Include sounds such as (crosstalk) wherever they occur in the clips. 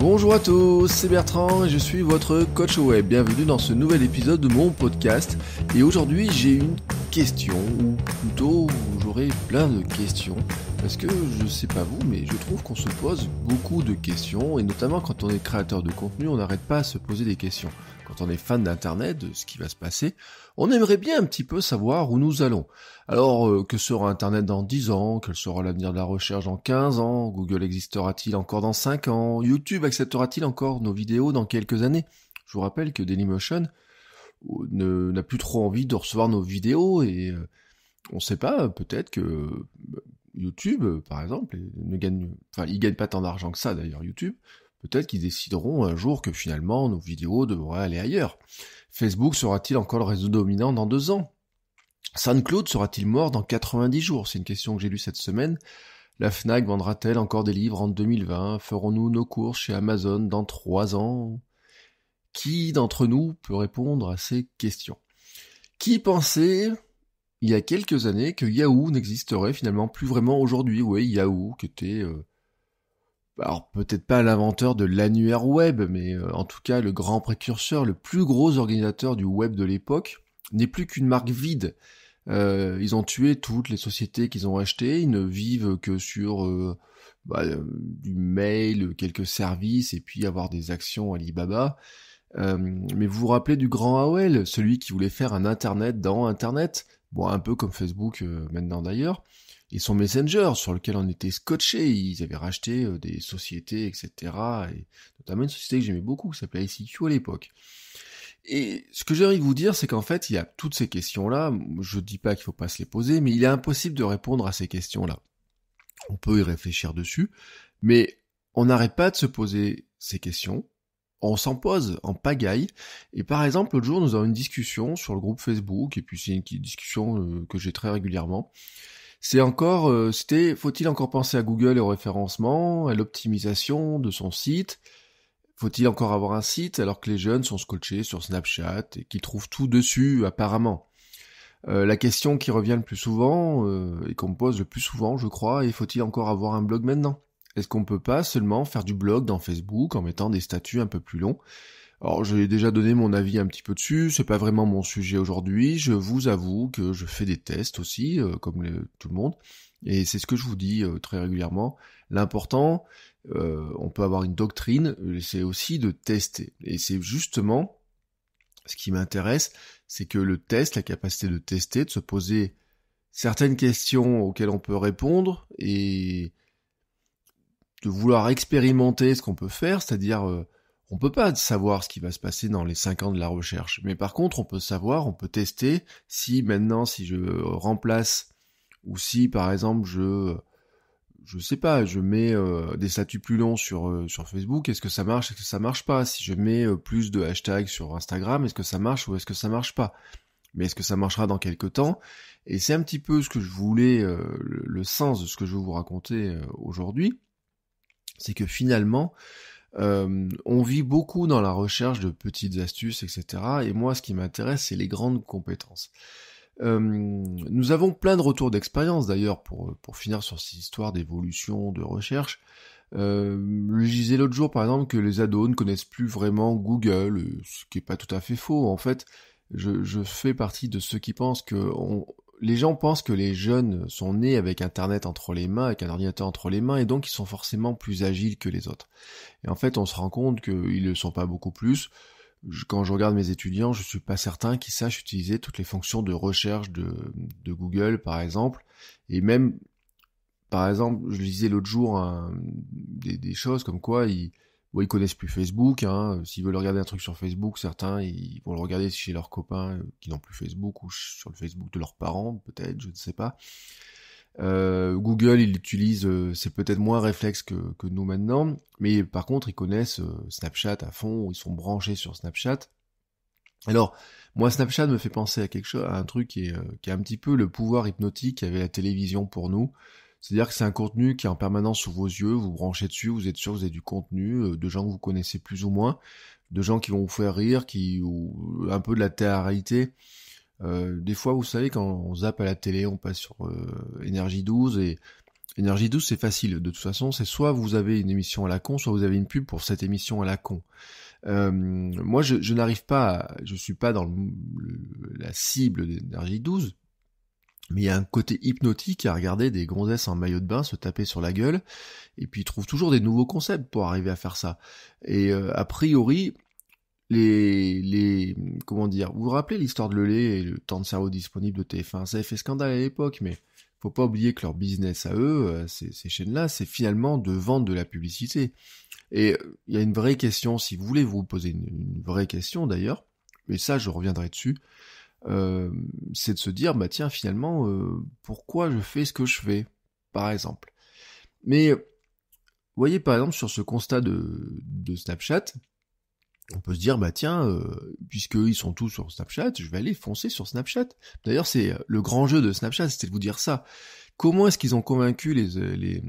Bonjour à tous, c'est Bertrand et je suis votre coach web. Bienvenue dans ce nouvel épisode de mon podcast. Et aujourd'hui, j'ai une question, ou plutôt j'aurai plein de questions, parce que je sais pas vous, mais je trouve qu'on se pose beaucoup de questions, et notamment quand on est créateur de contenu, on n'arrête pas à se poser des questions quand on est fan d'Internet, de ce qui va se passer, on aimerait bien un petit peu savoir où nous allons. Alors, euh, que sera Internet dans 10 ans Quel sera l'avenir de la recherche dans 15 ans Google existera-t-il encore dans 5 ans YouTube acceptera-t-il encore nos vidéos dans quelques années Je vous rappelle que Dailymotion euh, n'a plus trop envie de recevoir nos vidéos et euh, on ne sait pas, peut-être que YouTube, par exemple, ne gagne, il gagne pas tant d'argent que ça d'ailleurs, YouTube, Peut-être qu'ils décideront un jour que finalement nos vidéos devraient aller ailleurs. Facebook sera-t-il encore le réseau dominant dans deux ans claude sera-t-il mort dans 90 jours C'est une question que j'ai lue cette semaine. La FNAC vendra-t-elle encore des livres en 2020 Ferons-nous nos courses chez Amazon dans trois ans Qui d'entre nous peut répondre à ces questions Qui pensait il y a quelques années que Yahoo n'existerait finalement plus vraiment aujourd'hui Oui, Yahoo, qui était... Euh, alors peut-être pas l'inventeur de l'annuaire web, mais euh, en tout cas le grand précurseur, le plus gros organisateur du web de l'époque, n'est plus qu'une marque vide. Euh, ils ont tué toutes les sociétés qu'ils ont achetées, ils ne vivent que sur euh, bah, du mail, quelques services, et puis avoir des actions Alibaba. mais vous vous rappelez du grand AOL, celui qui voulait faire un Internet dans Internet, bon un peu comme Facebook maintenant d'ailleurs et son Messenger sur lequel on était scotché. Ils avaient racheté euh, des sociétés, etc. Et notamment une société que j'aimais beaucoup qui s'appelait ICQ à l'époque. Et ce que j'ai envie de vous dire, c'est qu'en fait, il y a toutes ces questions-là. Je dis pas qu'il faut pas se les poser, mais il est impossible de répondre à ces questions-là. On peut y réfléchir dessus, mais on n'arrête pas de se poser ces questions. On s'en pose en pagaille. Et par exemple, le jour, nous avons une discussion sur le groupe Facebook, et puis c'est une discussion euh, que j'ai très régulièrement. C'est encore, euh, c'était, faut-il encore penser à Google et au référencement, à l'optimisation de son site Faut-il encore avoir un site alors que les jeunes sont scotchés sur Snapchat et qu'ils trouvent tout dessus apparemment euh, la question qui revient le plus souvent euh, et qu'on me pose le plus souvent, je crois, est faut-il encore avoir un blog maintenant Est-ce qu'on peut pas seulement faire du blog dans Facebook en mettant des statuts un peu plus longs alors j'ai déjà donné mon avis un petit peu dessus, c'est pas vraiment mon sujet aujourd'hui, je vous avoue que je fais des tests aussi, euh, comme tout le monde, et c'est ce que je vous dis euh, très régulièrement. L'important, euh, on peut avoir une doctrine, c'est aussi de tester. Et c'est justement ce qui m'intéresse, c'est que le test, la capacité de tester, de se poser certaines questions auxquelles on peut répondre et de vouloir expérimenter ce qu'on peut faire, c'est-à-dire on peut pas savoir ce qui va se passer dans les 5 ans de la recherche, mais par contre, on peut savoir, on peut tester si maintenant, si je remplace ou si par exemple je je sais pas, je mets euh, des statuts plus longs sur euh, sur Facebook, est-ce que ça marche, est-ce que ça marche pas Si je mets euh, plus de hashtags sur Instagram, est-ce que ça marche ou est-ce que ça marche pas Mais est-ce que ça marchera dans quelques temps Et c'est un petit peu ce que je voulais, le, sens de ce que je vais vous raconter aujourd'hui, c'est que finalement, euh, on vit beaucoup dans la recherche de petites astuces, etc. Et moi, ce qui m'intéresse, c'est les grandes compétences. Euh, nous avons plein de retours d'expérience d'ailleurs pour, pour finir sur cette histoire d'évolution, de recherche. Euh, je disais l'autre jour par exemple que les ados ne connaissent plus vraiment Google, ce qui n'est pas tout à fait faux. En fait, je, fais partie de ceux qui pensent que on, les gens pensent que les jeunes sont nés avec Internet entre les mains, avec un ordinateur entre les mains, et donc ils sont forcément plus agiles que les autres. Et en fait, on se rend compte qu'ils ne le sont pas beaucoup plus. Quand je regarde mes étudiants, je suis pas certain qu'ils sachent utiliser toutes les fonctions de recherche de, Google, par exemple, et même par exemple, je lisais l'autre jour des, des, choses comme quoi ils, Bon, ils connaissent plus Facebook. Hein. Euh, s'ils veulent regarder un truc sur Facebook, certains ils vont le regarder chez leurs copains euh, qui n'ont plus Facebook ou sur le Facebook de leurs parents, peut-être, je ne sais pas. Euh, Google, ils l'utilisent, c'est peut-être moins réflexe que, nous maintenant, mais par contre, ils connaissent Snapchat à fond, ils sont branchés sur Snapchat. Alors, moi, Snapchat me fait penser à quelque chose, à un truc qui est, qui est un petit peu le pouvoir hypnotique qu'avait la télévision pour nous. C'est-à-dire que c'est un contenu qui est en permanence sous vos yeux, vous branchez dessus, vous êtes sûr que vous avez du contenu euh, de gens que vous connaissez plus ou moins, de gens qui vont vous faire rire, qui ou euh, un peu de la télé euh, des fois, vous savez, quand on zappe à la télé, on passe sur Énergie 12 et Énergie 12, c'est facile. De toute façon, c'est soit vous avez une émission à la con, soit vous avez une pub pour cette émission à la con. moi, je, n'arrive pas, à, je suis pas dans la cible d'Énergie 12 mais il y a un côté hypnotique à regarder des gonzesses en maillot de bain se taper sur la gueule. Et puis ils trouvent toujours des nouveaux concepts pour arriver à faire ça. Et euh, a priori, les, les, comment dire, vous vous rappelez l'histoire de lait et le temps de cerveau disponible de TF1, ça a fait scandale à l'époque, mais faut pas oublier que leur business à eux, euh, ces, ces chaînes-là, c'est finalement de vendre de la publicité. Et euh, il y a une vraie question, si vous voulez vous poser une, une vraie question d'ailleurs, mais ça je reviendrai dessus, euh, c'est de se dire, bah tiens, finalement, euh, pourquoi je fais ce que je fais, par exemple. Mais euh, voyez, par exemple, sur ce constat de, Snapchat, on peut se dire, bah tiens, puisqu'ils sont tous sur Snapchat, je vais aller foncer sur Snapchat. D'ailleurs, c'est le grand jeu de Snapchat, c'était de vous dire ça. Comment est-ce qu'ils ont convaincu les,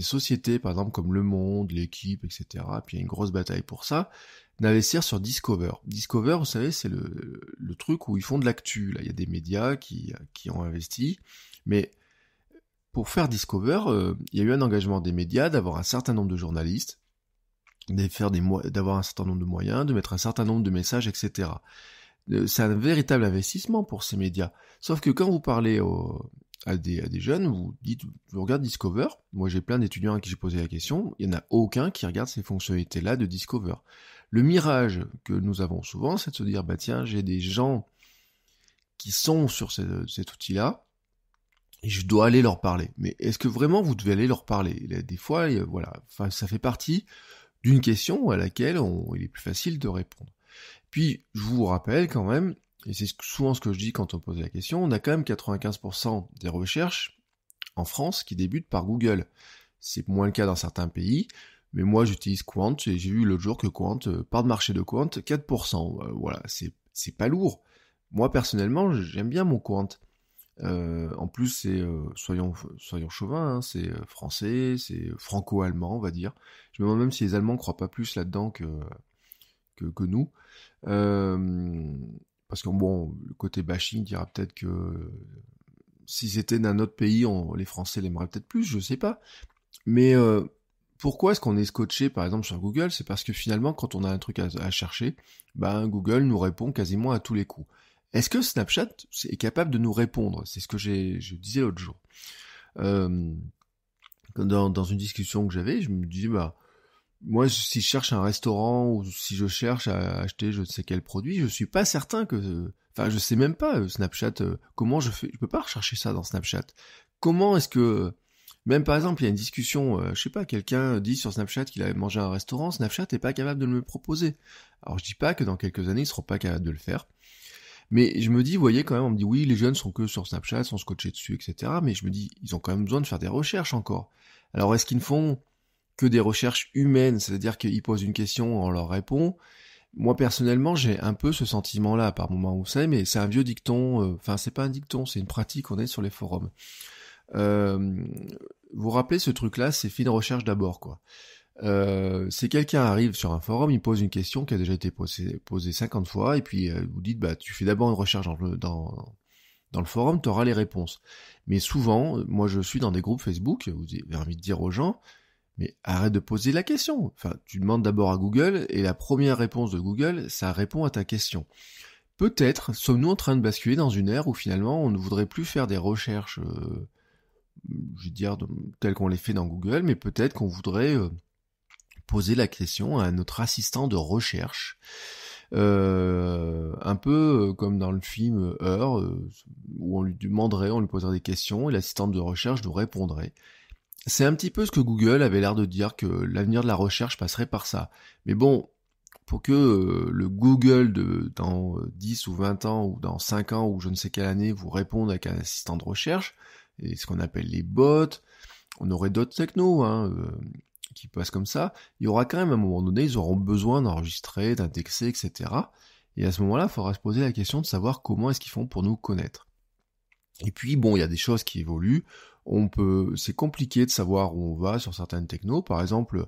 sociétés, par exemple, comme Le Monde, l'équipe, etc. Puis il y a une grosse bataille pour ça d'investir sur Discover. Discover, vous savez, c'est le, truc où ils font de l'actu. Là, il y a des médias qui, qui ont investi. Mais pour faire Discover, euh, il y a eu un engagement des médias d'avoir un certain nombre de journalistes, d'avoir un certain nombre de moyens, de mettre un certain nombre de messages, etc. Euh, c'est un véritable investissement pour ces médias. Sauf que quand vous parlez à des, à des, jeunes, vous dites, vous regardez Discover. Moi, j'ai plein d'étudiants à qui j'ai posé la question. Il n'y en a aucun qui regarde ces fonctionnalités-là de Discover. Le mirage que nous avons souvent, c'est de se dire, bah tiens, j'ai des gens qui sont sur cet outil-là, et je dois aller leur parler. Mais est-ce que vraiment vous devez aller leur parler Des fois, euh, voilà, ça fait partie d'une question à laquelle on, il est plus facile de répondre. Puis, je vous rappelle quand même, et c'est souvent ce que je dis quand on pose la question, on a quand même 95% des recherches en France qui débutent par Google. C'est moins le cas dans certains pays. Mais moi, j'utilise Quant et j'ai vu l'autre jour que Quant, euh, part de marché de Quant, 4%. Euh, voilà, c'est pas lourd. Moi, personnellement, j'aime bien mon Quant. Euh, en plus, c'est, soyons, soyons chauvins, hein, c'est français, c'est franco-allemand, on va dire. Je me demande même si les Allemands croient pas plus là-dedans que, que, nous. parce que, bon, le côté bashing dira peut-être que si c'était d'un autre pays, les Français l'aimeraient peut-être plus, je sais pas. Mais pourquoi est-ce qu'on est scotché par exemple sur Google C'est parce que finalement quand on a un truc à, chercher, ben, Google nous répond quasiment à tous les coups. Est-ce que Snapchat est capable de nous répondre C'est ce que je disais l'autre jour. Euh, dans, une discussion que j'avais, je me dis, bah, moi, si je cherche un restaurant ou si je cherche à acheter je ne sais quel produit, je ne suis pas certain que, enfin, je ne sais même pas euh, Snapchat. Euh, comment je fais Je ne peux pas rechercher ça dans Snapchat. Comment est-ce que même par exemple, il y a une discussion, euh, je sais pas, quelqu'un dit sur Snapchat qu'il avait mangé à un restaurant, Snapchat n'est pas capable de me le proposer. Alors je dis pas que dans quelques années, ils seront pas capables de le faire. Mais je me dis, vous voyez, quand même, on me dit, oui, les jeunes sont que sur Snapchat, sont scotchés dessus, etc. Mais je me dis, ils ont quand même besoin de faire des recherches encore. Alors, est-ce qu'ils ne font que des recherches humaines, c'est-à-dire qu'ils posent une question, on leur répond Moi, personnellement, j'ai un peu ce sentiment-là, par moment, où c'est, mais c'est un vieux dicton, euh, enfin, c'est pas un dicton, c'est une pratique qu'on est sur les forums vous euh, vous rappelez ce truc-là, c'est fait de recherche d'abord, quoi. Euh, si quelqu'un arrive sur un forum, il pose une question qui a déjà été posée, 50 fois, et puis euh, vous dites, bah, tu fais d'abord une recherche dans le, dans, le forum, tu auras les réponses. Mais souvent, euh, moi je suis dans des groupes Facebook, vous avez envie de dire aux gens, mais arrête de poser la question. Enfin, tu demandes d'abord à Google, et la première réponse de Google, ça répond à ta question. Peut-être sommes-nous en train de basculer dans une ère où finalement on ne voudrait plus faire des recherches je veux dire, tel qu'on les fait dans Google, mais peut-être qu'on voudrait euh, poser la question à notre assistant de recherche. Euh, un peu euh, comme dans le film Heure, où on lui demanderait, on lui poserait des questions et l'assistante de recherche nous répondrait. C'est un petit peu ce que Google avait l'air de dire que l'avenir de la recherche passerait par ça. Mais bon, pour que le Google de dans 10 ou 20 ans ou dans 5 ans ou je ne sais quelle année vous réponde avec un assistant de recherche, et ce qu'on appelle les bots. On aurait d'autres technos hein, euh, qui passent comme ça. Il y aura quand même à un moment donné, ils auront besoin d'enregistrer, d'indexer, etc. Et à ce moment-là, il faudra se poser la question de savoir comment est-ce qu'ils font pour nous connaître. Et puis bon, il y a des choses qui évoluent. On peut, c'est compliqué de savoir où on va sur certaines technos. Par exemple,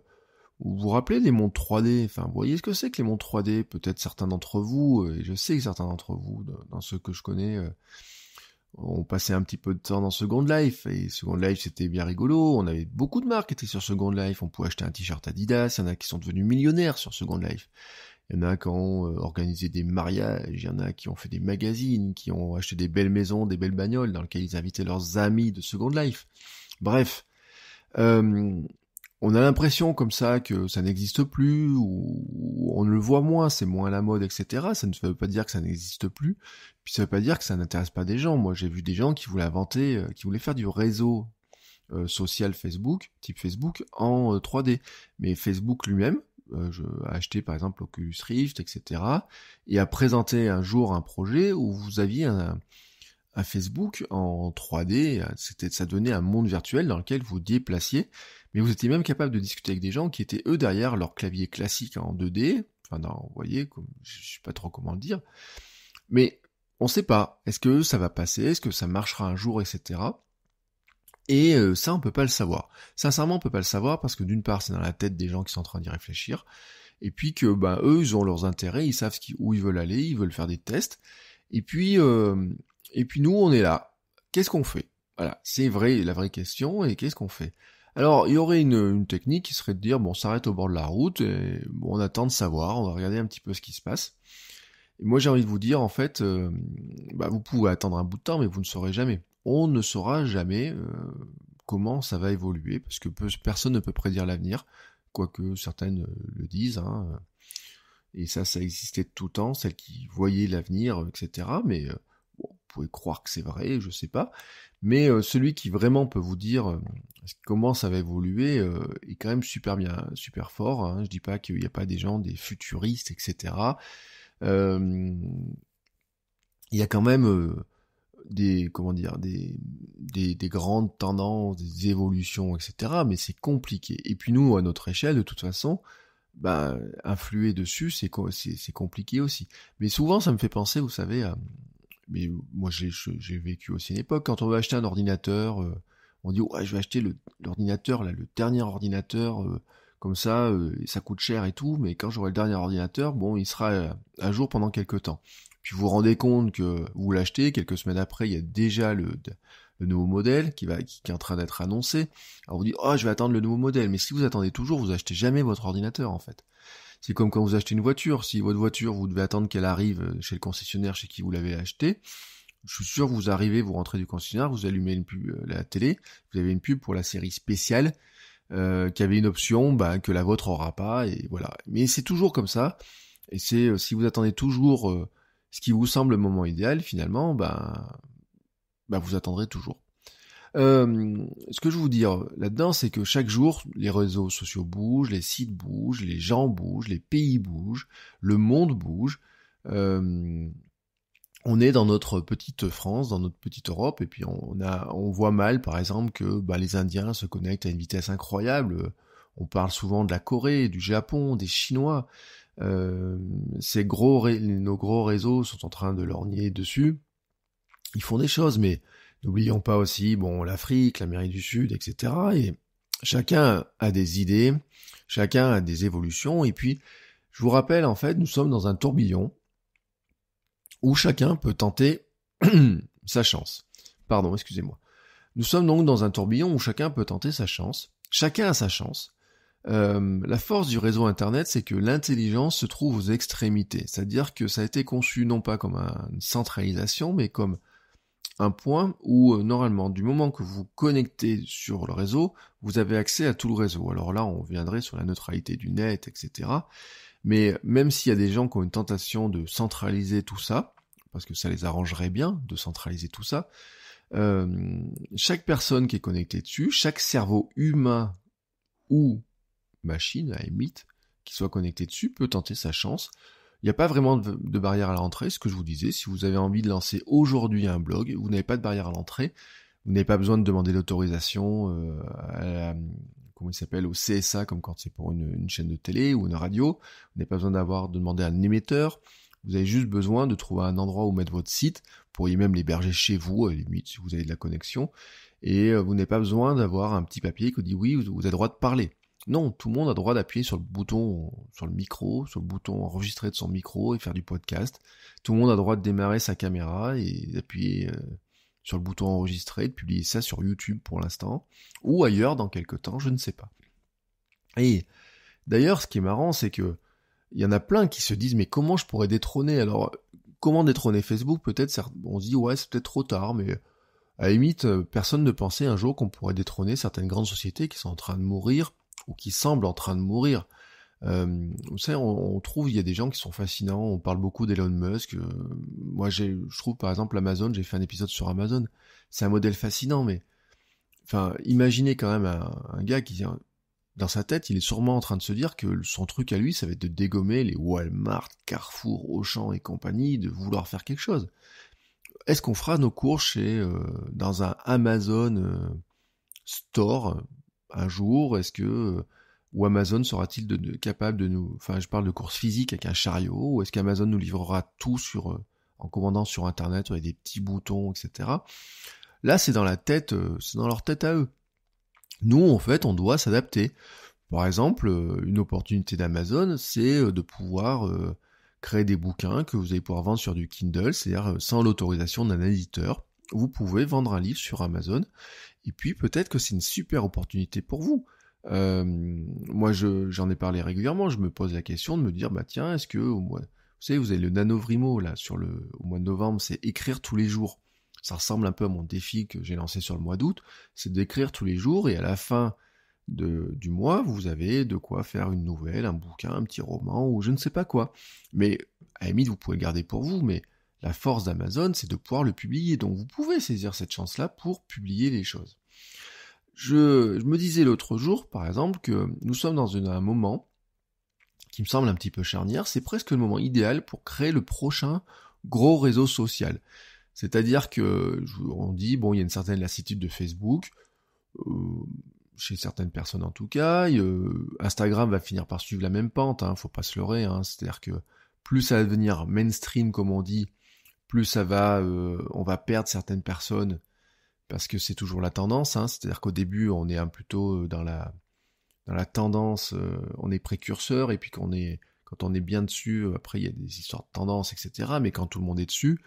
vous vous rappelez les montres 3D Enfin, vous voyez ce que c'est que les montres 3D Peut-être certains d'entre vous, et je sais que certains d'entre vous, dans ceux que je connais, euh, on passait un petit peu de temps dans Second Life et Second Life c'était bien rigolo. On avait beaucoup de marques qui étaient sur Second Life. On pouvait acheter un t-shirt Adidas. Il y en a qui sont devenus millionnaires sur Second Life. Il y en a qui ont euh, organisé des mariages. Il y en a qui ont fait des magazines, qui ont acheté des belles maisons, des belles bagnoles dans lesquelles ils invitaient leurs amis de Second Life. Bref, euh, on a l'impression comme ça que ça n'existe plus, ou on le voit moins, c'est moins à la mode, etc. Ça ne veut pas dire que ça n'existe plus, puis ça veut pas dire que ça n'intéresse pas des gens. Moi, j'ai vu des gens qui voulaient inventer, euh, qui voulaient faire du réseau euh, social Facebook, type Facebook, en 3D. Euh, Mais Facebook lui-même je a acheté par exemple Oculus Rift, etc., et a présenté un jour un projet où vous aviez un, un Facebook en 3D, c'était ça donnait un monde virtuel dans lequel vous déplaciez, mais vous étiez même capable de discuter avec des gens qui étaient eux derrière leur clavier classique en 2D, enfin non, vous voyez, comme, je sais pas trop comment le dire, mais on ne sait pas, est-ce que ça va passer, est-ce que ça marchera un jour, etc. Et euh, ça, on ne peut pas le savoir. Sincèrement, on ne peut pas le savoir parce que d'une part, c'est dans la tête des gens qui sont en train d'y réfléchir, et puis que ben eux, ils ont leurs intérêts, ils savent où ils veulent aller, ils veulent faire des tests. Et puis, euh, et puis nous, on est là. Qu'est-ce qu'on fait Voilà, c'est vrai la vraie question. Et qu'est-ce qu'on fait alors, il y aurait une, technique qui serait de dire, bon, on s'arrête au bord de la route, et bon, on attend de savoir, on va regarder un petit peu ce qui se passe. Et moi, j'ai envie de vous dire, en fait, euh, bah, vous pouvez attendre un bout de temps, mais vous ne saurez jamais. On ne saura jamais euh, comment ça va évoluer, parce que personne ne peut prédire l'avenir, quoique certaines euh, le disent. Hein, et ça, ça existait tout le temps, celles qui voyaient l'avenir, etc. Mais vous pouvez croire que c'est vrai, je sais pas. Mais euh, celui qui vraiment peut vous dire euh, comment ça va évoluer euh, est quand même super bien, super fort. Je hein. Je dis pas qu'il n'y a pas des gens, des futuristes, etc. Il y a quand même des comment dire des, des, grandes tendances, des évolutions, etc. Mais c'est compliqué. Et puis nous, à notre échelle, de toute façon, ben, influer dessus, c'est compliqué aussi. Mais souvent, ça me fait penser, vous savez, à, mais moi j'ai vécu aussi une époque, quand on veut acheter un ordinateur, euh, on dit ouais je vais acheter l'ordinateur, là, le dernier ordinateur, euh, comme ça, euh, ça coûte cher et tout, mais quand j'aurai le dernier ordinateur, bon, il sera à jour pendant quelques temps. Puis vous vous rendez compte que vous l'achetez, quelques semaines après, il y a déjà le, nouveau modèle qui, va, est en train d'être annoncé. Alors vous dites, oh, je vais attendre le nouveau modèle. Mais si vous attendez toujours, vous achetez jamais votre ordinateur, en fait. C'est comme quand vous achetez une voiture. Si votre voiture, vous devez attendre qu'elle arrive chez le concessionnaire chez qui vous l'avez achetée, je suis sûr, vous arrivez, vous rentrez du concessionnaire, vous allumez une pub, euh, la télé, vous avez une pub pour la série spéciale euh, qui avait une option bah, que la vôtre aura pas, et voilà. Mais c'est toujours comme ça. Et c'est euh, si vous attendez toujours euh, ce qui vous semble le moment idéal, finalement, bah, bah vous attendrez toujours. Euh, ce que je veux vous dire là-dedans, c'est que chaque jour, les réseaux sociaux bougent, les sites bougent, les gens bougent, les pays bougent, le monde bouge. Euh, on est dans notre petite France, dans notre petite Europe, et puis on, voit mal, par exemple, que bah, les Indiens se connectent à une vitesse incroyable. On parle souvent de la Corée, du Japon, des Chinois. Euh, ces gros, nos gros réseaux sont en train de lorgner dessus. Ils font des choses, mais N'oublions pas aussi, bon, l'Afrique, l'Amérique du Sud, etc. Et chacun a des idées, chacun a des évolutions. Et puis, je vous rappelle, en fait, nous sommes dans un tourbillon où chacun peut tenter (clears throat) sa chance. Pardon, excusez-moi. Nous sommes donc dans un tourbillon où chacun peut tenter sa chance. Chacun a sa chance. Euh, la force du réseau Internet, c'est que l'intelligence se trouve aux extrémités. C'est-à-dire que ça a été conçu non pas comme une centralisation, mais comme un point où euh, normalement, du moment que vous connectez sur le réseau, vous avez accès à tout le réseau. Alors là, on viendrait sur la neutralité du net, etc. Mais même s'il y a des gens qui ont une tentation de centraliser tout ça, parce que ça les arrangerait bien de centraliser tout ça, euh, chaque personne qui est connectée dessus, chaque cerveau humain ou machine, à la qui soit connecté dessus, peut tenter sa chance il n'y a pas vraiment de, barrière à l'entrée, ce que je vous disais. Si vous avez envie de lancer aujourd'hui un blog, vous n'avez pas de barrière à l'entrée. Vous n'avez pas besoin de demander l'autorisation euh, comment il s'appelle, au CSA, comme quand c'est pour une, chaîne de télé ou une radio. Vous n'avez pas besoin d'avoir de demander à un émetteur. Vous avez juste besoin de trouver un endroit où mettre votre site. Vous pourriez même l'héberger chez vous, à limite, si vous avez de la connexion. Et euh, vous n'avez pas besoin d'avoir un petit papier qui dit oui, vous avez le droit de parler. Non, tout le monde a droit d'appuyer sur le bouton, sur le micro, sur le bouton enregistrer de son micro et faire du podcast. Tout le monde a droit de démarrer sa caméra et d'appuyer euh, sur le bouton enregistrer, de publier ça sur YouTube pour l'instant, ou ailleurs dans quelques temps, je ne sais pas. Et d'ailleurs, ce qui est marrant, c'est que il y en a plein qui se disent mais comment je pourrais détrôner Alors, comment détrôner Facebook Peut-être, on se dit ouais, c'est peut-être trop tard, mais à la limite, euh, personne ne pensait un jour qu'on pourrait détrôner certaines grandes sociétés qui sont en train de mourir qui semble en train de mourir. vous savez, on, trouve, il y a des gens qui sont fascinants, on parle beaucoup d'Elon Musk. Euh, moi, je trouve, par exemple, Amazon, j'ai fait un épisode sur Amazon. C'est un modèle fascinant, mais enfin, imaginez quand même un, gars qui, dans sa tête, il est sûrement en train de se dire que son truc à lui, ça va être de dégommer les Walmart, Carrefour, Auchan et compagnie, de vouloir faire quelque chose. Est-ce qu'on fera nos cours chez, euh, dans un Amazon euh, Store un jour Est-ce que euh, ou Amazon sera-t-il de, capable de nous Enfin, je parle de course physique avec un chariot. Ou est-ce qu'Amazon nous livrera tout sur euh, en commandant sur Internet avec des petits boutons, etc. Là, c'est dans la tête, euh, c'est dans leur tête à eux. Nous, en fait, on doit s'adapter. Par exemple, une opportunité d'Amazon, c'est de pouvoir créer des bouquins que vous allez pouvoir vendre sur du Kindle, c'est-à-dire sans l'autorisation d'un éditeur. Vous pouvez vendre un livre sur Amazon et puis peut-être que c'est une super opportunité pour vous. Euh, moi, j'en ai parlé régulièrement. Je me pose la question de me dire, bah tiens, est-ce que au vous savez, vous avez le nanovrimo là sur le au mois de novembre, c'est écrire tous les jours. Ça ressemble un peu à mon défi que j'ai lancé sur le mois d'août, c'est d'écrire tous les jours et à la fin de, du mois, vous avez de quoi faire une nouvelle, un bouquin, un petit roman ou je ne sais pas quoi. Mais à vous pouvez le garder pour vous, mais la force d'Amazon, c'est de pouvoir le publier. Donc vous pouvez saisir cette chance-là pour publier les choses. Je, me disais l'autre jour, par exemple, que nous sommes dans un moment qui me semble un petit peu charnière. C'est presque le moment idéal pour créer le prochain gros réseau social. C'est-à-dire que on dit bon, il y a une certaine lassitude de Facebook. Euh, chez certaines personnes en tout cas, euh, Instagram va finir par suivre la même pente, hein, faut pas se leurrer, hein. c'est-à-dire que plus ça va devenir mainstream, comme on dit, plus ça va, euh, on va perdre certaines personnes parce que c'est toujours la tendance. Hein. C'est-à-dire qu'au début, on est un, plutôt euh, dans la, dans la tendance, euh, on est précurseur et puis qu'on est, quand on est bien dessus, après il y a des histoires de tendance, etc. Mais quand tout le monde est dessus,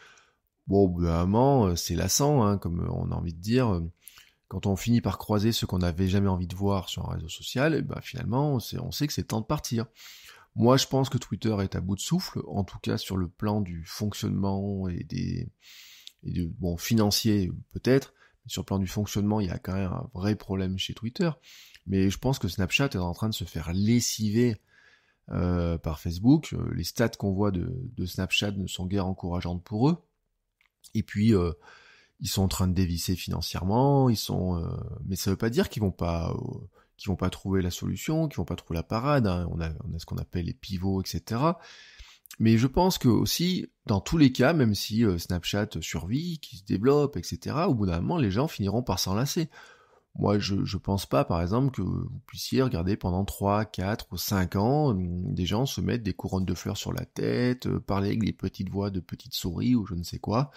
bon, vraiment, c'est lassant, hein, comme on a envie de dire. Quand on finit par croiser ce qu'on n'avait jamais envie de voir sur un réseau social, et eh ben finalement, on sait, on sait que c'est temps de partir. Moi, je pense que Twitter est à bout de souffle, en tout cas sur le plan du fonctionnement et des. Et bon, financier peut-être, mais sur le plan du fonctionnement, il y a quand même un vrai problème chez Twitter. Mais je pense que Snapchat est en train de se faire lessiver euh, par Facebook. Euh, les stats qu'on voit de, Snapchat ne sont guère encourageantes pour eux. Et puis, euh, ils sont en train de dévisser financièrement. Ils sont, mais ça ne veut pas dire qu'ils vont pas qui vont pas trouver la solution, qui vont pas trouver la parade. Hein. On, a, ce qu'on appelle les pivots, etc. Mais je pense que aussi, dans tous les cas, même si euh, Snapchat survit, qui se développe, etc., au bout d'un moment, les gens finiront par s'enlacer. Moi, je, ne pense pas, par exemple, que vous puissiez regarder pendant 3, 4 ou 5 ans hum, des gens se mettre des couronnes de fleurs sur la tête, euh, parler avec des petites voix de petites souris ou je ne sais quoi.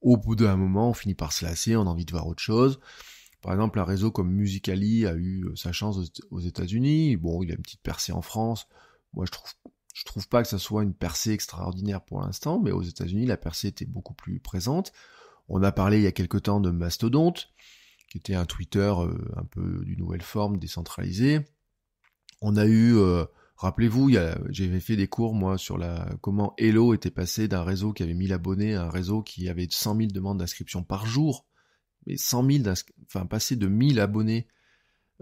Au bout d'un moment, on finit par se lasser, on a envie de voir autre chose. Par exemple, un réseau comme Musicali a eu euh, sa chance aux États-Unis. Bon, il a une petite percée en France. Moi, je trouve, je trouve pas que ça soit une percée extraordinaire pour l'instant, mais aux États-Unis, la percée était beaucoup plus présente. On a parlé il y a quelque temps de Mastodonte, qui était un Twitter euh, un peu d'une nouvelle forme, décentralisé. On a eu, euh, rappelez-vous, j'avais fait des cours moi sur la comment Hello était passé d'un réseau qui avait 1000 abonnés à un réseau qui avait 100 000 demandes d'inscription par jour mais 100 000, enfin passer de 1000 abonnés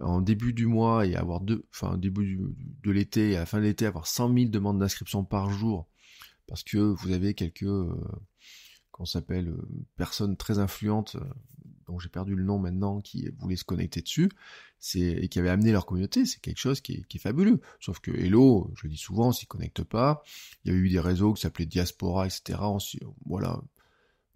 en début du mois et avoir deux, enfin début de l'été et à la fin de l'été avoir 100 000 demandes d'inscription par jour parce que vous avez quelques euh, qu'on s'appelle euh, personnes très influentes euh, dont j'ai perdu le nom maintenant qui voulaient se connecter dessus c'est et qui avaient amené leur communauté c'est quelque chose qui est, fabuleux sauf que Hello je le dis souvent on s'y connecte pas il y avait eu des réseaux qui s'appelaient Diaspora etc voilà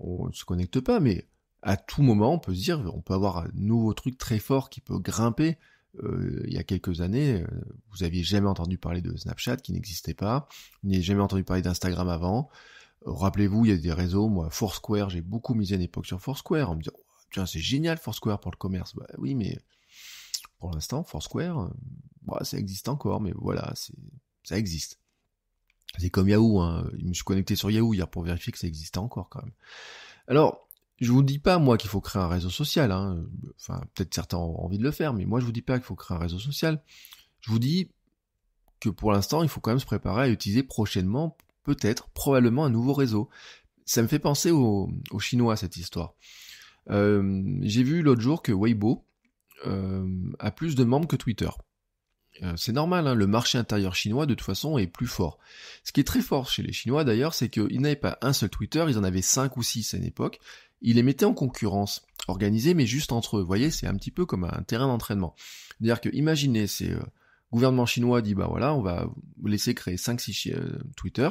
on ne se connecte pas mais à tout moment, on peut se dire, on peut avoir un nouveau truc très fort qui peut grimper. Euh, il y a quelques années, euh, vous aviez jamais entendu parler de Snapchat qui n'existait pas, vous n'avez jamais entendu parler d'Instagram avant. Rappelez-vous, il y a des réseaux, moi, Foursquare, j'ai beaucoup misé à une époque sur Foursquare, en me disant, oh, tiens, c'est génial Foursquare pour le commerce. Bah oui, mais pour l'instant, Foursquare, euh, bah, ça existe encore, mais voilà, c'est, ça existe. C'est comme Yahoo, hein. je me suis connecté sur Yahoo hier pour vérifier que ça existait encore quand même. Alors, je vous dis pas, moi, qu'il faut créer un réseau social. Hein. Enfin, peut-être certains ont envie de le faire, mais moi, je vous dis pas qu'il faut créer un réseau social. Je vous dis que pour l'instant, il faut quand même se préparer à utiliser prochainement, peut-être, probablement un nouveau réseau. Ça me fait penser aux, Chinois, cette histoire. Euh, j'ai vu l'autre jour que Weibo euh, a plus de membres que Twitter. Euh, c'est normal, hein, le marché intérieur chinois de toute façon est plus fort. Ce qui est très fort chez les Chinois d'ailleurs, c'est qu'ils n'avaient pas un seul Twitter, ils en avaient cinq ou six à une époque, il les mettait en concurrence organisée, mais juste entre eux. Vous voyez, c'est un petit peu comme un terrain d'entraînement. C'est-à-dire que, imaginez, c'est euh, gouvernement chinois dit, bah voilà, on va laisser créer 5-6 euh, Twitter.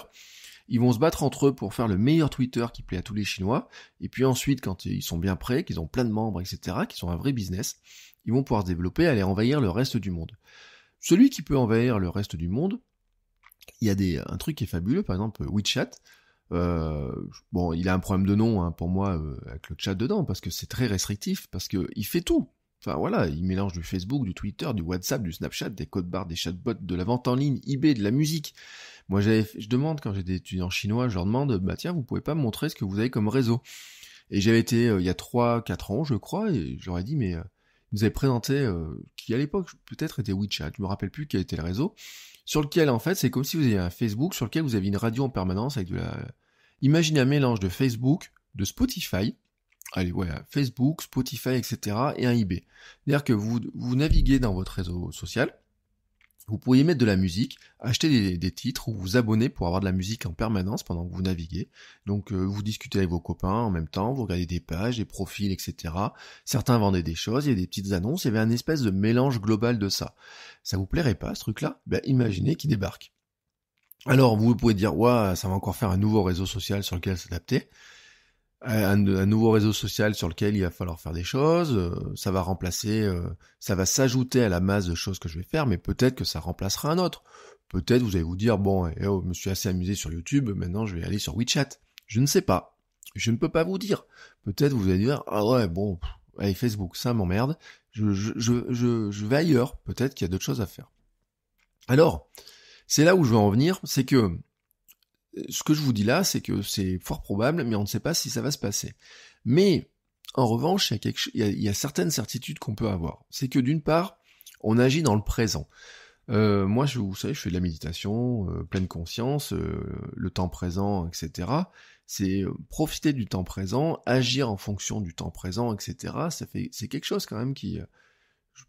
Ils vont se battre entre eux pour faire le meilleur Twitter qui plaît à tous les Chinois. Et puis ensuite, quand ils sont bien prêts, qu'ils ont plein de membres, etc., qu'ils sont un vrai business, ils vont pouvoir se développer, aller envahir le reste du monde. Celui qui peut envahir le reste du monde, il y a des, un truc qui est fabuleux, par exemple WeChat. Euh, bon, il a un problème de nom hein, pour moi euh, avec le chat dedans parce que c'est très restrictif parce que il fait tout. Enfin voilà, il mélange du Facebook, du Twitter, du WhatsApp, du Snapchat, des codes barres, des chatbots, de la vente en ligne, eBay, de la musique. Moi, je demande quand j'ai étudiant chinois, je leur demande, bah tiens, vous pouvez pas me montrer ce que vous avez comme réseau. Et j'avais été euh, il y a 3-4 ans, je crois, et j'aurais dit, mais vous avez présenté, qui à l'époque peut-être était WeChat, je me rappelle plus quel était le réseau, sur lequel en fait c'est comme si vous aviez un Facebook sur lequel vous aviez une radio en permanence avec de la, Imaginez un mélange de Facebook, de Spotify, allez, ouais, Facebook, Spotify, etc., et un eBay. C'est-à-dire que vous, vous naviguez dans votre réseau social, vous pourriez mettre de la musique, acheter des, titres ou vous abonner pour avoir de la musique en permanence pendant que vous naviguez. Donc euh, vous discutez avec vos copains en même temps, vous regardez des pages, des profils, etc. Certains vendaient des choses, il y avait des petites annonces, il y avait un espèce de mélange global de ça. Ça vous plairait pas ce truc-là Ben imaginez qu'il débarque. Alors vous pouvez dire, ouah ça va encore faire un nouveau réseau social sur lequel s'adapter. Euh, un, nouveau réseau social sur lequel il va falloir faire des choses, euh, ça va remplacer, euh, ça va s'ajouter à la masse de choses que je vais faire, mais peut-être que ça remplacera un autre. Peut-être vous allez vous dire, bon, eh, oh, je me suis assez amusé sur YouTube, maintenant je vais aller sur WeChat. Je ne sais pas. Je ne peux pas vous dire. Peut-être vous allez dire, ah ouais, bon, Facebook, ça m'emmerde. Je, je, je, vais ailleurs. Peut-être qu'il y a d'autres choses à faire. Alors, c'est là où je veux en venir, c'est que euh, ce que je vous dis là, c'est que c'est fort probable, mais on ne sait pas si ça va se passer. Mais en revanche, il y a, certaines certitudes qu'on peut avoir. C'est que d'une part, on agit dans le présent. Euh, moi, je, vous savez, je fais de la méditation, euh, pleine conscience, le temps présent, etc. C'est profiter du temps présent, agir en fonction du temps présent, etc. Ça fait, c'est quelque chose quand même qui,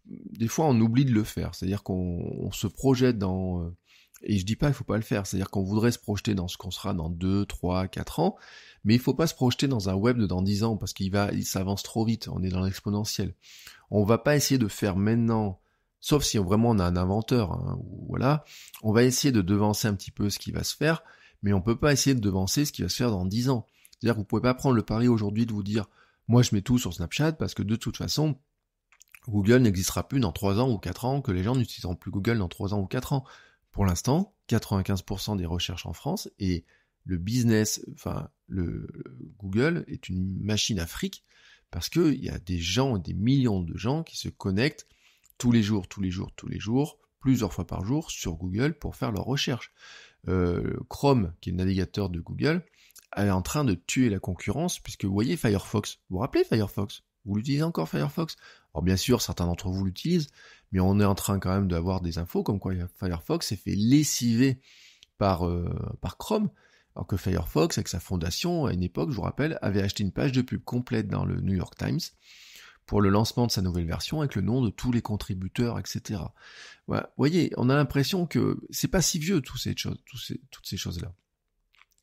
des fois, on oublie de le faire. C'est-à-dire qu'on se projette dans et je dis pas il faut pas le faire, c'est-à-dire qu'on voudrait se projeter dans ce qu'on sera dans 2, 3, 4 ans, mais il faut pas se projeter dans un web de dans 10 ans parce qu'il va il s'avance trop vite, on est dans l'exponentiel. On va pas essayer de faire maintenant sauf si vraiment on a un inventeur hein, voilà, on va essayer de devancer un petit peu ce qui va se faire, mais on peut pas essayer de devancer ce qui va se faire dans 10 ans. C'est-à-dire que vous pouvez pas prendre le pari aujourd'hui de vous dire moi je mets tout sur Snapchat parce que de toute façon Google n'existera plus dans 3 ans ou 4 ans, que les gens n'utiliseront plus Google dans 3 ans ou 4 ans pour l'instant, 95% des recherches en France et le business, enfin, le, Google est une machine à fric parce qu'il y a des gens, des millions de gens qui se connectent tous les jours, tous les jours, tous les jours, plusieurs fois par jour sur Google pour faire leurs recherches. Euh, Chrome, qui est le navigateur de Google, est en train de tuer la concurrence puisque vous voyez Firefox. Vous vous rappelez Firefox Vous l'utilisez encore Firefox alors bien sûr, certains d'entre vous l'utilisent, mais on est en train quand même d'avoir des infos comme quoi Firefox s'est fait lessiver par, euh, par Chrome, alors que Firefox, avec sa fondation, à une époque, je vous rappelle, avait acheté une page de pub complète dans le New York Times pour le lancement de sa nouvelle version avec le nom de tous les contributeurs, etc. Vous voyez, on a l'impression que c'est pas si vieux toutes ces choses-là.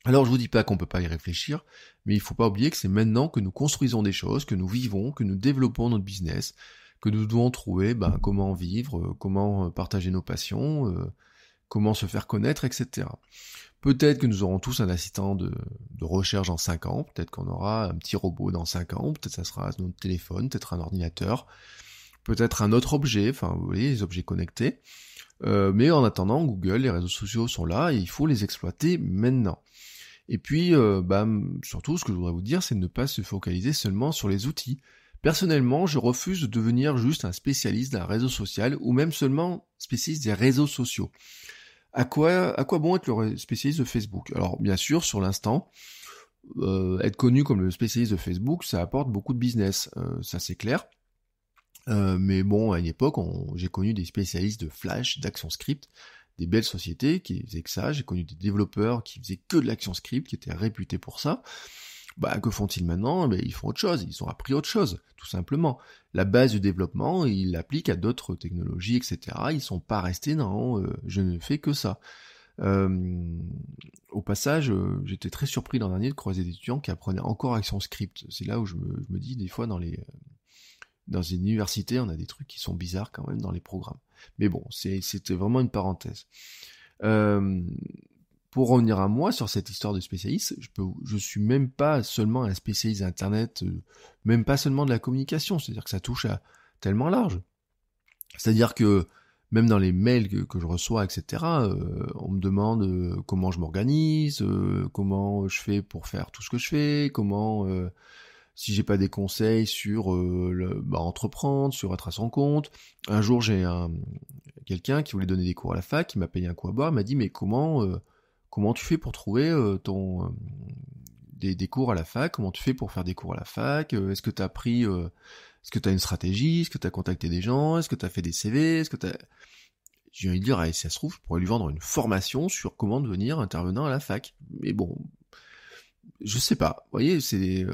Alors je vous dis pas qu'on peut pas y réfléchir, mais il faut pas oublier que c'est maintenant que nous construisons des choses, que nous vivons, que nous développons notre business, que nous devons trouver bah, comment vivre, euh, comment euh, partager nos passions, euh, comment se faire connaître, etc. Peut-être que nous aurons tous un assistant de, recherche en 5 ans, peut-être qu'on aura un petit robot dans 5 ans, peut-être ça sera notre téléphone, peut-être un ordinateur, peut-être un autre objet, enfin vous voyez, les objets connectés. mais en attendant, Google, les réseaux sociaux sont là et il faut les exploiter maintenant. Et puis, euh, bah, surtout, ce que je voudrais vous dire, c'est de ne pas se focaliser seulement sur les outils. Personnellement, je refuse de devenir juste un spécialiste d'un réseau social ou même seulement spécialiste des réseaux sociaux. À quoi, à quoi bon être le spécialiste de Facebook Alors, bien sûr, sur l'instant, euh, être connu comme le spécialiste de Facebook, ça apporte beaucoup de business, euh, ça c'est clair. mais bon, à une époque, j'ai connu des spécialistes de Flash, d'ActionScript, des belles sociétés qui faisaient que ça. J'ai connu des développeurs qui faisaient que de l'action script, qui étaient réputés pour ça. Bah, que font-ils maintenant bah, Ils font autre chose, ils ont appris autre chose, tout simplement. La base du développement, ils l'appliquent à d'autres technologies, etc. Ils ne sont pas restés, non, euh, je ne fais que ça. Euh, au passage, euh, j'étais très surpris l'an dernier de croiser des étudiants qui apprenaient encore Action Script. C'est là où je me, dis, des fois, dans les, dans les universités, on a des trucs qui sont bizarres quand même dans les programmes. Mais bon, c'était vraiment une parenthèse. Euh, pour revenir à moi sur cette histoire de spécialiste, je ne suis même pas seulement un spécialiste internet, euh, même pas seulement de la communication. C'est-à-dire que ça touche à tellement large. C'est-à-dire que même dans les mails que, je reçois, etc., euh, on me demande comment je m'organise, comment je fais pour faire tout ce que je fais, comment si j'ai pas des conseils sur euh, le, bah, entreprendre, sur être à son compte. Un jour, j'ai un, quelqu'un qui voulait donner des cours à la fac, qui m'a payé un coup à boire, m'a dit mais comment euh, comment tu fais pour trouver euh, ton des, cours à la fac Comment tu fais pour faire des cours à la fac Est-ce que tu as pris est-ce que tu as une stratégie Est-ce que tu as contacté des gens Est-ce que tu as fait des CV Est-ce que tu as j'ai envie de dire, si ah, ça se trouve, je pourrais lui vendre une formation sur comment devenir intervenant à la fac. Mais bon, je sais pas. Vous voyez, c'est, euh,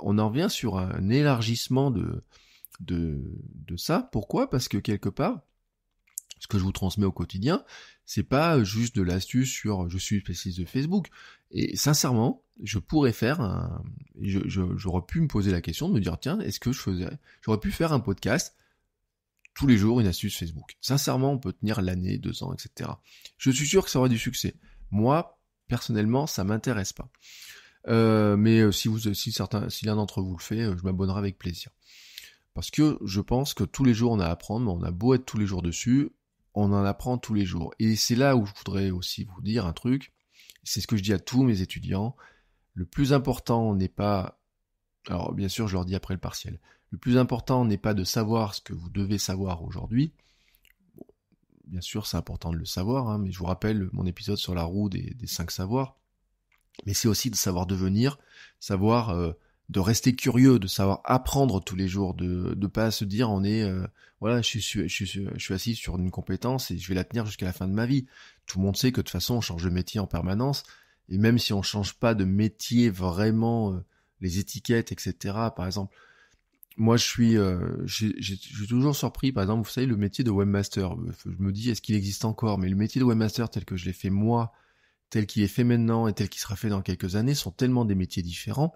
on en revient sur un élargissement de, de, ça. Pourquoi Parce que quelque part, ce que je vous transmets au quotidien, c'est pas juste de l'astuce sur je suis spécialiste de Facebook. Et sincèrement, je pourrais faire j'aurais pu me poser la question de me dire tiens, est-ce que je faisais, j'aurais pu faire un podcast tous les jours une astuce Facebook. Sincèrement, on peut tenir l'année, deux ans, etc. Je suis sûr que ça aurait du succès. Moi, personnellement, ça m'intéresse pas. Euh, mais euh, si certains, l'un d'entre vous le fait, euh, je m'abonnerai avec plaisir. Parce que je pense que tous les jours on a à apprendre, on a beau être tous les jours dessus, on en apprend tous les jours. Et c'est là où je voudrais aussi vous dire un truc. C'est ce que je dis à tous mes étudiants. Le plus important n'est pas, alors bien sûr je leur dis après le partiel. Le plus important n'est pas de savoir ce que vous devez savoir aujourd'hui, bien sûr, c'est important de le savoir, hein, mais je vous rappelle mon épisode sur la roue des, des cinq savoirs mais c'est aussi de savoir devenir, savoir euh, de rester curieux, de savoir apprendre tous les jours, de ne pas se dire on est euh, voilà je suis, je suis, je suis assis sur une compétence et je vais la tenir jusqu'à la fin de ma vie. Tout le monde sait que de toute façon on change de métier en permanence et même si on change pas de métier vraiment euh, les étiquettes etc. Par exemple moi je suis j'ai toujours surpris par exemple vous savez le métier de webmaster je me dis est-ce qu'il existe encore mais le métier de webmaster tel que je l'ai fait moi tel qu'il est fait maintenant et tel qu'il sera fait dans quelques années sont tellement des métiers différents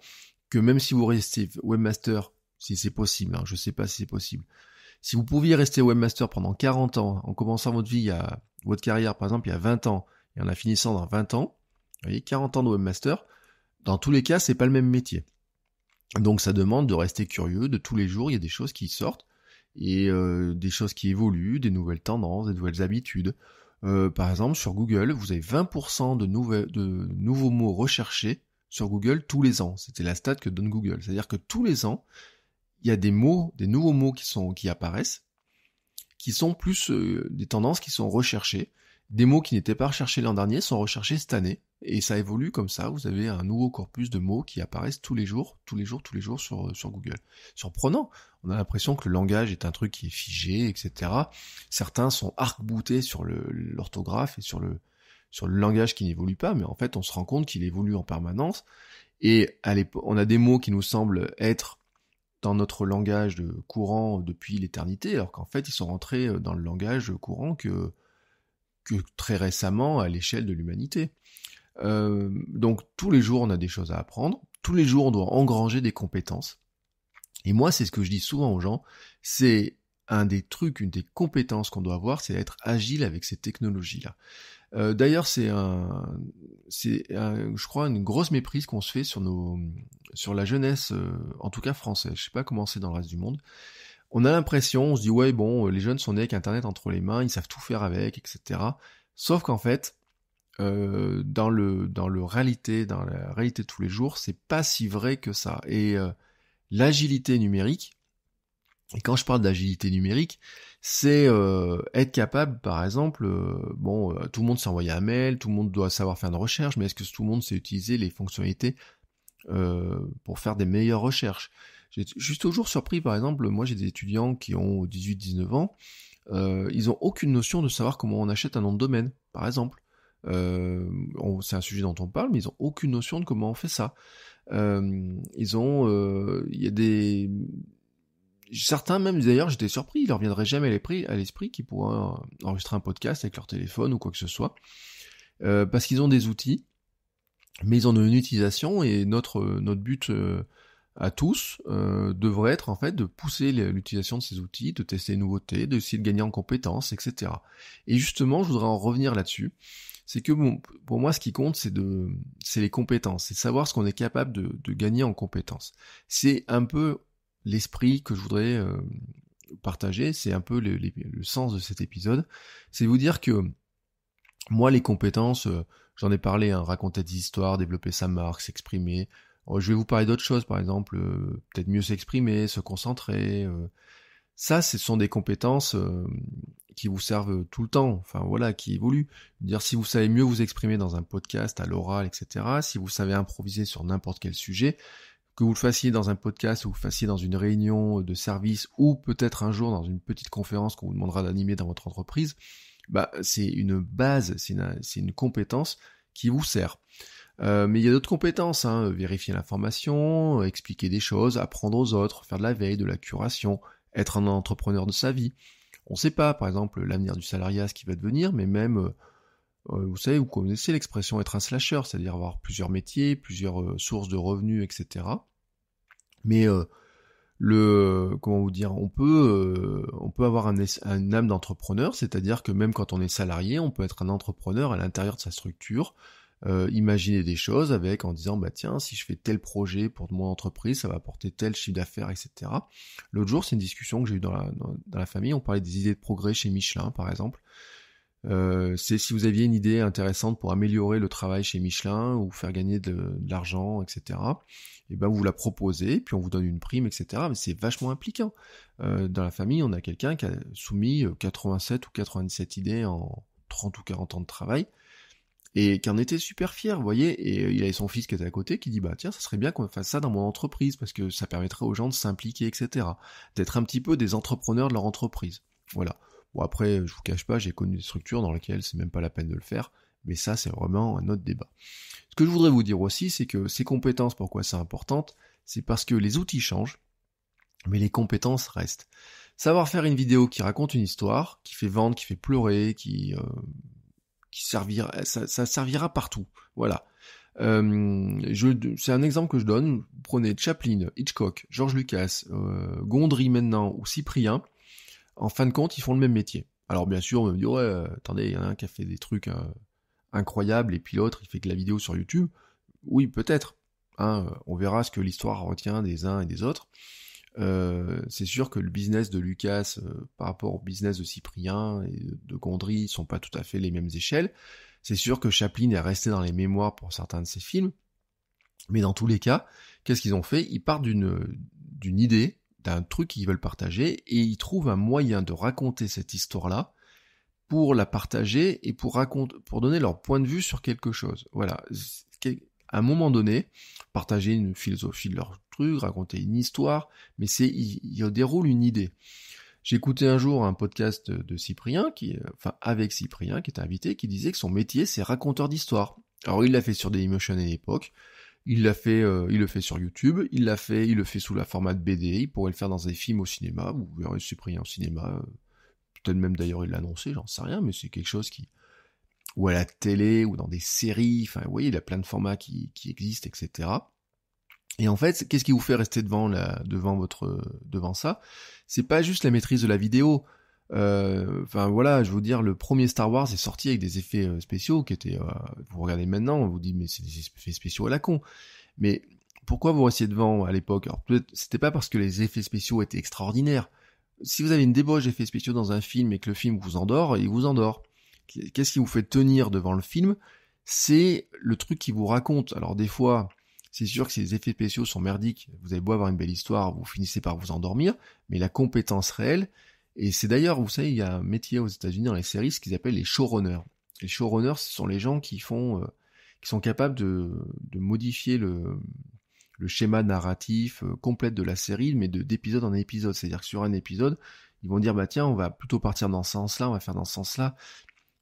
que même si vous restez webmaster, si c'est possible, hein, je ne sais pas si c'est possible, si vous pouviez rester webmaster pendant 40 ans, en commençant votre vie, votre carrière par exemple, il y a 20 ans, et en la finissant dans 20 ans, vous voyez, 40 ans de webmaster, dans tous les cas, c'est pas le même métier. Donc ça demande de rester curieux, de tous les jours, il y a des choses qui sortent, et euh, des choses qui évoluent, des nouvelles tendances, des nouvelles habitudes. Euh, par exemple, sur Google, vous avez 20% de, de, nouveaux mots recherchés sur Google tous les ans. C'était la stat que donne Google. C'est-à-dire que tous les ans, il y a des mots, des nouveaux mots qui, sont, qui apparaissent, qui sont plus euh, des tendances qui sont recherchées. Des mots qui n'étaient pas recherchés l'an dernier sont recherchés cette année, et ça évolue comme ça. Vous avez un nouveau corpus de mots qui apparaissent tous les jours, tous les jours, tous les jours sur, Google. Surprenant. On a l'impression que le langage est un truc qui est figé, etc. Certains sont arc-boutés sur l'orthographe et sur le, sur le langage qui n'évolue pas, mais en fait, on se rend compte qu'il évolue en permanence. Et à on a des mots qui nous semblent être dans notre langage courant depuis l'éternité, alors qu'en fait, ils sont rentrés euh, dans le langage courant que très récemment à l'échelle de l'humanité. Euh, donc tous les jours on a des choses à apprendre, tous les jours on doit engranger des compétences. Et moi c'est ce que je dis souvent aux gens, c'est un des trucs, une des compétences qu'on doit avoir, c'est être agile avec ces technologies-là. Euh, d'ailleurs, c'est un, c'est je crois une grosse méprise qu'on se fait sur nos, sur la jeunesse, euh, en tout cas française. Je sais pas comment c'est dans le reste du monde, on a l'impression, on se dit ouais bon, les jeunes sont nés avec Internet entre les mains, ils savent tout faire avec, etc. Sauf qu'en fait, euh, dans le dans le réalité, dans la réalité de tous les jours, c'est pas si vrai que ça. Et euh, l'agilité numérique, et quand je parle d'agilité numérique, c'est euh, être capable, par exemple, bon, tout le monde envoyé un mail, tout le monde doit savoir faire une recherche, mais est-ce que tout le monde sait utiliser les fonctionnalités pour faire des meilleures recherches je suis toujours surpris, par exemple, moi j'ai des étudiants qui ont 18-19 ans, euh, ils n'ont aucune notion de savoir comment on achète un nom de domaine, par exemple. Euh, c'est un sujet dont on parle, mais ils n'ont aucune notion de comment on fait ça. Euh, ils ont, il y a des certains même d'ailleurs j'étais surpris, ils leur reviendraient jamais à l'esprit qu'ils pourraient enregistrer un podcast avec leur téléphone ou quoi que ce soit, parce qu'ils ont des outils, mais ils en ont une utilisation et notre notre but à tous euh, devrait être en fait de pousser l'utilisation de ces outils, de tester les nouveautés, d'essayer de gagner en compétences, etc. Et justement, je voudrais en revenir là-dessus. C'est que bon, pour moi, ce qui compte, c'est de, c'est les compétences, c'est savoir ce qu'on est capable de, de gagner en compétences. C'est un peu l'esprit que je voudrais euh, partager, c'est un peu le, sens de cet épisode. C'est vous dire que moi, les compétences, euh, j'en ai parlé, hein, raconter des histoires, développer sa marque, s'exprimer, Oh, je vais vous parler d'autres choses, par exemple, euh, peut-être mieux s'exprimer, se concentrer. Euh. ça, ce sont des compétences euh, qui vous servent tout le temps, enfin voilà, qui évoluent. Dire si vous savez mieux vous exprimer dans un podcast, à l'oral, etc., si vous savez improviser sur n'importe quel sujet, que vous le fassiez dans un podcast ou vous le fassiez dans une réunion de service ou peut-être un jour dans une petite conférence qu'on vous demandera d'animer dans votre entreprise, bah, c'est une base, c'est une compétence qui vous sert. Euh, mais il y a d'autres compétences, hein, vérifier l'information, expliquer des choses, apprendre aux autres, faire de la veille, de la curation, être un entrepreneur de sa vie. On ne sait pas, par exemple, l'avenir du salariat, ce qui va devenir, mais même, euh, euh, vous savez, vous connaissez l'expression être un slasher, c'est-à-dire avoir plusieurs métiers, plusieurs sources de revenus, etc. Mais le comment vous dire on peut on peut avoir un âme d'entrepreneur c'est-à-dire que même quand on est salarié on peut être un entrepreneur à l'intérieur de sa structure euh, imaginer des choses avec en disant bah tiens si je fais tel projet pour mon entreprise ça va apporter tel chiffre d'affaires etc. L'autre jour c'est une discussion que j'ai eu dans la, famille on parlait des idées de progrès chez Michelin par exemple. Euh, c'est si vous aviez une idée intéressante pour améliorer le travail chez Michelin ou faire gagner de, l'argent, etc. Et eh ben vous la proposez, puis on vous donne une prime, etc. Mais c'est vachement impliquant. Euh, dans la famille, on a quelqu'un qui a soumis 87 ou 97 idées en 30 ou 40 ans de travail et qui en était super fier, vous voyez, et euh, il avait son fils qui était à côté qui dit bah tiens, ça serait bien qu'on fasse ça dans mon entreprise parce que ça permettrait aux gens de s'impliquer, etc. D'être un petit peu des entrepreneurs de leur entreprise. Voilà. Bon après, je vous cache pas, j'ai connu des structures dans lesquelles c'est même pas la peine de le faire, mais ça c'est vraiment un autre débat. Ce que je voudrais vous dire aussi, c'est que ces compétences, pourquoi c'est important, c'est parce que les outils changent, mais les compétences restent. Savoir faire une vidéo qui raconte une histoire, qui fait vendre, qui fait pleurer, qui euh, euh, ça, servira partout. Voilà. Euh, c'est un exemple que je donne. prenez Chaplin, Hitchcock, George Lucas, euh, Gondry maintenant ou Cyprien. En fin de compte, ils font le même métier. Alors bien sûr, on me dit attendez, il y en a un qui a fait des trucs incroyables et puis l'autre il fait que la vidéo sur YouTube. Oui, peut-être. Hein, on verra ce que l'histoire retient des uns et des autres. Euh, c'est sûr que le business de Lucas euh, par rapport au business de Cyprien et de Gondry sont pas tout à fait les mêmes échelles. C'est sûr que Chaplin est resté dans les mémoires pour certains de ses films. Mais dans tous les cas, qu'est-ce qu'ils ont fait Ils partent d'une, d'une idée, d'un truc qu'ils veulent partager, et ils trouvent un moyen de raconter cette histoire-là pour la partager et pour pour donner leur point de vue sur quelque chose. Voilà à un moment donné, partager une philosophie de leur truc, raconter une histoire, mais c'est il déroule une idée. J'écoutais un jour un podcast de Cyprien, qui, euh, enfin avec Cyprien, qui était invité, qui disait que son métier c'est raconteur d'histoire. Alors il l'a fait sur Dailymotion à l'époque, il l'a fait, euh, il le fait sur YouTube, il l'a fait, il le fait sous la format de BD, il pourrait le faire dans des films au cinéma, vous verrez Cyprien au cinéma, euh, peut-être même d'ailleurs il l'a annoncé, j'en sais rien, mais c'est quelque chose qui, ou à la télé, ou dans des séries, enfin vous voyez, il y a plein de formats qui, existent, etc. Et en fait, qu'est-ce qui vous fait rester devant devant votre, devant ça C'est pas juste la maîtrise de la vidéo. Euh, enfin voilà, je veux dire, le premier Star Wars est sorti avec des effets euh, spéciaux qui étaient. Euh, vous regardez maintenant, on vous dit mais c'est des effets spéciaux à la con. Mais pourquoi vous restiez devant à l'époque Alors peut-être c'était pas parce que les effets spéciaux étaient extraordinaires. Si vous avez une débauche d'effets spéciaux dans un film et que le film vous endort, il vous endort. Qu'est-ce qui vous fait tenir devant le film C'est le truc qui vous raconte. Alors des fois, c'est sûr que ces effets spéciaux sont merdiques, vous avez beau avoir une belle histoire, vous finissez par vous endormir, mais la compétence réelle, et c'est d'ailleurs, vous savez, il y a un métier aux États-Unis dans les séries, ce qu'ils appellent les showrunners. Les showrunners, ce sont les gens qui font, euh, qui sont capables de, modifier le, schéma narratif euh, complet de la série, mais d'épisode en épisode. C'est-à-dire que sur un épisode, ils vont dire bah tiens, on va plutôt partir dans ce sens-là, on va faire dans ce sens-là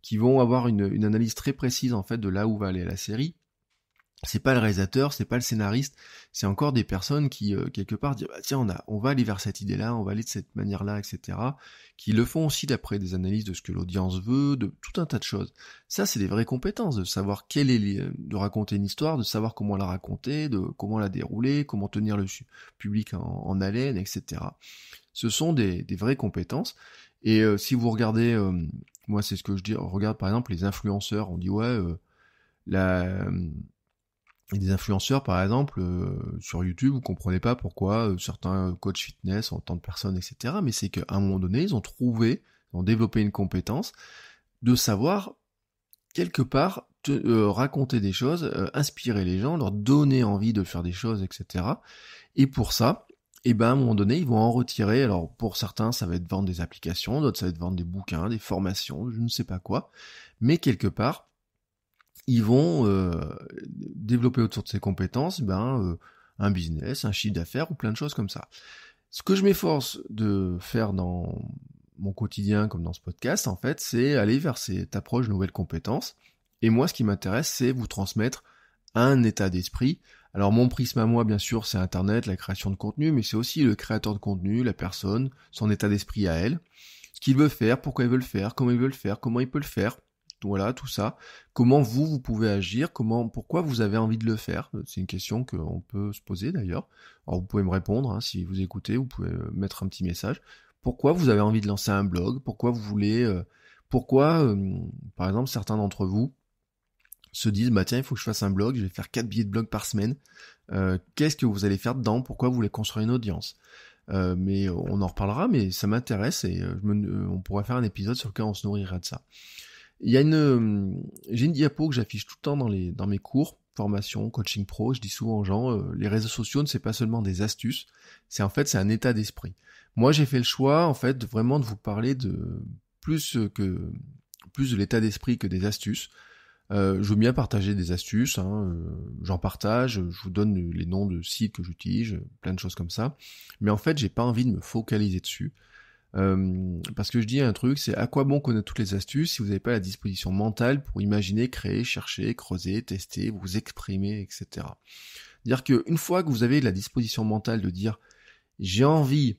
qui vont avoir une, analyse très précise en fait de là où va aller la série. C'est pas le réalisateur, c'est pas le scénariste, c'est encore des personnes qui euh, quelque part disent bah, tiens on a, on va aller vers cette idée-là, on va aller de cette manière-là, etc. Qui le font aussi d'après des analyses de ce que l'audience veut, de tout un tas de choses. Ça c'est des vraies compétences de savoir quelle est, euh, de raconter une histoire, de savoir comment la raconter, de comment la dérouler, comment tenir le public en, haleine, etc. Ce sont des, vraies compétences. Et euh, si vous regardez moi, c'est ce que je dis. On regarde par exemple les influenceurs. On dit ouais, les euh, la, euh, des influenceurs, par exemple, euh, sur YouTube, vous comprenez pas pourquoi certains coachs fitness ont tant de personnes, etc. Mais c'est qu'à un moment donné, ils ont trouvé, ils ont développé une compétence de savoir quelque part raconter des choses, inspirer les gens, leur donner envie de faire des choses, etc. Et pour ça, et eh ben à un moment donné, ils vont en retirer. Alors pour certains, ça va être vendre des applications, d'autres ça va être vendre des bouquins, des formations, je ne sais pas quoi. Mais quelque part, ils vont euh, développer autour de ces compétences eh ben, euh, un business, un chiffre d'affaires ou plein de choses comme ça. Ce que je m'efforce de faire dans mon quotidien comme dans ce podcast, en fait, c'est aller vers cette approche de nouvelles compétences. Et moi, ce qui m'intéresse, c'est vous transmettre un état d'esprit, alors mon prisme à moi, bien sûr, c'est Internet, la création de contenu, mais c'est aussi le créateur de contenu, la personne, son état d'esprit à elle, ce qu'il veut faire, pourquoi il veut le faire, comment il veut le faire, comment il peut le faire. Voilà, tout ça. Comment vous, vous pouvez agir Comment, pourquoi vous avez envie de le faire C'est une question qu'on peut se poser d'ailleurs. Alors vous pouvez me répondre hein, si vous écoutez, vous pouvez euh, mettre un petit message. Pourquoi vous avez envie de lancer un blog Pourquoi vous voulez euh, Pourquoi, euh, par exemple, certains d'entre vous se disent bah tiens il faut que je fasse un blog, je vais faire quatre billets de blog par semaine. Euh, qu'est-ce que vous allez faire dedans Pourquoi vous voulez construire une audience euh, Mais on en reparlera, mais ça m'intéresse et euh, on pourra faire un épisode sur lequel on se nourrira de ça. Il y a une j'ai une diapo que j'affiche tout le temps dans les dans mes cours formation, coaching pro, je dis souvent aux gens, les réseaux sociaux ne c'est pas seulement des astuces, c'est en fait c'est un état d'esprit. Moi j'ai fait le choix en fait vraiment de vous parler de plus que plus de l'état d'esprit que des astuces, euh, je veux bien partager des astuces, hein, euh, j'en partage, je vous donne les noms de sites que j'utilise, plein de choses comme ça. Mais en fait, j'ai pas envie de me focaliser dessus. Euh, parce que je dis un truc, c'est à quoi bon connaître toutes les astuces si vous n'avez pas la disposition mentale pour imaginer, créer, chercher, creuser, tester, vous exprimer, etc. Dire qu'une fois que vous avez la disposition mentale de dire j'ai envie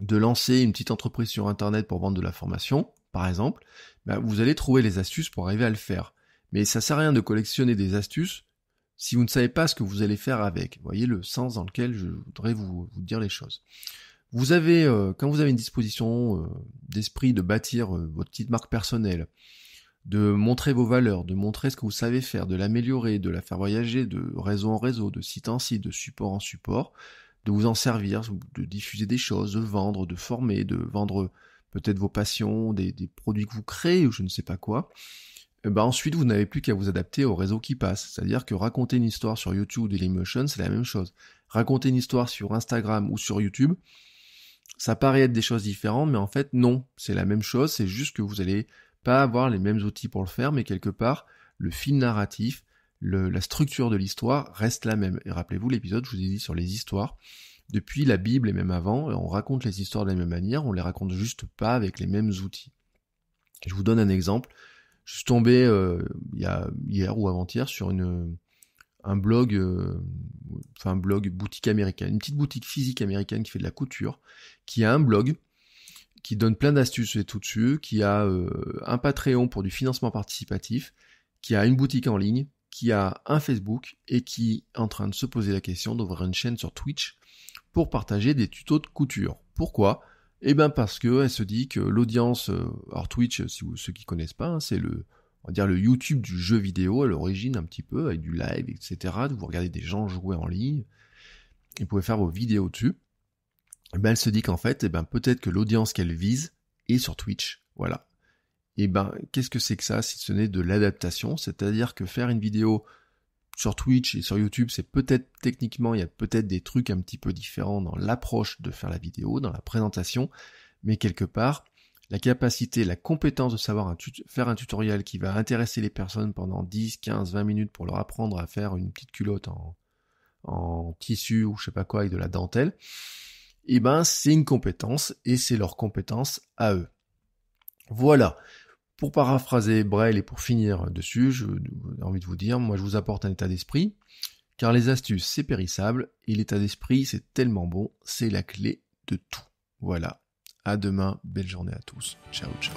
de lancer une petite entreprise sur internet pour vendre de la formation, par exemple, bah, vous allez trouver les astuces pour arriver à le faire. Mais ça sert à rien de collectionner des astuces si vous ne savez pas ce que vous allez faire avec. voyez le sens dans lequel je voudrais vous, dire les choses. Vous avez, euh, quand vous avez une disposition euh, d'esprit de bâtir euh, votre petite marque personnelle, de montrer vos valeurs, de montrer ce que vous savez faire, de l'améliorer, de la faire voyager de réseau en réseau, de site en site, de support en support, de vous en servir, de diffuser des choses, de vendre, de former, de vendre peut-être vos passions, des produits que vous créez ou je ne sais pas quoi, eh ben, ensuite vous n'avez plus qu'à vous adapter au réseau qui passe. C'est-à-dire que raconter une histoire sur YouTube ou Dailymotion, c'est la même chose. Raconter une histoire sur Instagram ou sur YouTube, ça paraît être des choses différentes, mais en fait non, c'est la même chose, c'est juste que vous n'allez pas avoir les mêmes outils pour le faire, mais quelque part, le fil narratif, la structure de l'histoire reste la même. Et rappelez-vous l'épisode, je vous ai dit sur les histoires. Depuis la Bible et même avant, on raconte les histoires de la même manière, on les raconte juste pas avec les mêmes outils. Je vous donne un exemple. Je suis tombé euh, il y a, hier ou avant-hier sur une, un blog, euh, enfin un blog boutique américaine, une petite boutique physique américaine qui fait de la couture, qui a un blog qui donne plein d'astuces et tout dessus, qui a euh, un Patreon pour du financement participatif, qui a une boutique en ligne, qui a un Facebook et qui est en train de se poser la question d'ouvrir une chaîne sur Twitch pour partager des tutos de couture. Pourquoi eh bien parce que elle se dit que l'audience, alors euh, Twitch, euh, si vous, ceux qui connaissent pas, hein, c'est le, on dire le YouTube du jeu vidéo à l'origine un petit peu, avec du live, etc. Vous regardez des gens jouer en ligne, et vous pouvez faire vos vidéos dessus. Eh ben elle se dit qu'en fait, eh ben peut-être que l'audience qu'elle vise est sur Twitch, voilà. Et eh ben qu'est-ce que c'est que ça si ce n'est de l'adaptation, c'est-à-dire que faire une vidéo sur Twitch et sur YouTube, c'est peut-être techniquement, il y a peut-être des trucs un petit peu différents dans l'approche de faire la vidéo, dans la présentation, mais quelque part, la capacité, la compétence de savoir faire un tutoriel qui va intéresser les personnes pendant 10, 15, 20 minutes pour leur apprendre à faire une petite culotte en, tissu ou je sais pas quoi avec de la dentelle, eh ben c'est une compétence et c'est leur compétence à eux. Voilà. Pour paraphraser Braille et pour finir dessus, j'ai envie de vous dire, moi je vous apporte un état d'esprit, car les astuces c'est périssable, et l'état d'esprit c'est tellement bon, c'est la clé de tout. Voilà, à demain, belle journée à tous, ciao ciao.